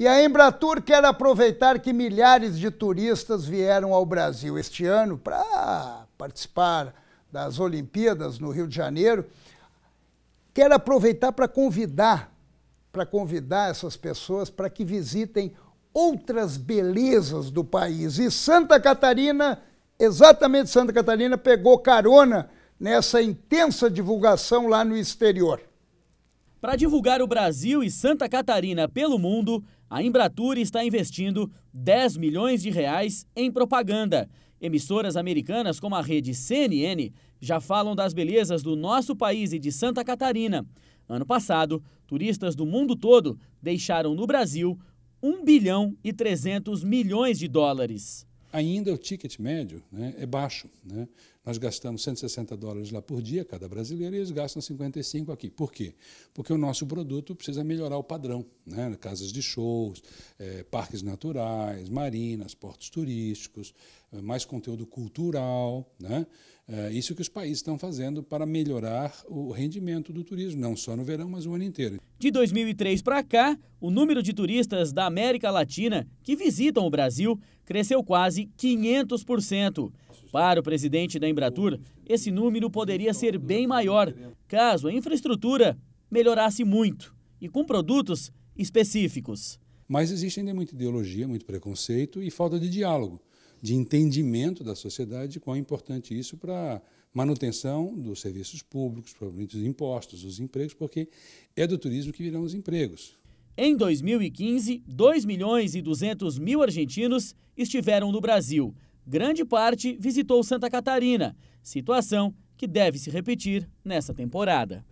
E a Embratur quer aproveitar que milhares de turistas vieram ao Brasil este ano para participar das Olimpíadas no Rio de Janeiro. Quer aproveitar para convidar, para convidar essas pessoas para que visitem outras belezas do país. E Santa Catarina, exatamente Santa Catarina, pegou carona nessa intensa divulgação lá no exterior. Para divulgar o Brasil e Santa Catarina pelo mundo, a Embratur está investindo 10 milhões de reais em propaganda. Emissoras americanas como a rede CNN já falam das belezas do nosso país e de Santa Catarina. Ano passado, turistas do mundo todo deixaram no Brasil 1 bilhão e 300 milhões de dólares ainda o ticket médio né, é baixo. Né? Nós gastamos 160 dólares lá por dia, cada brasileiro, e eles gastam 55 aqui. Por quê? Porque o nosso produto precisa melhorar o padrão. Né? Casas de shows, é, parques naturais, marinas, portos turísticos, eh, mais conteúdo cultural. Né? É isso que os países estão fazendo para melhorar o rendimento do turismo, não só no verão, mas o ano inteiro. De 2003 para cá, o número de turistas da América Latina que visitam o Brasil cresceu quase 500%. Para o presidente da Embratur, esse número poderia ser bem maior caso a infraestrutura melhorasse muito e com produtos específicos. Mas existe ainda muita ideologia, muito preconceito e falta de diálogo, de entendimento da sociedade de quão é importante isso para manutenção dos serviços públicos, provavelmente dos impostos, dos empregos, porque é do turismo que virão os empregos. Em 2015, 2 milhões e 200 mil argentinos estiveram no Brasil. Grande parte visitou Santa Catarina, situação que deve se repetir nessa temporada.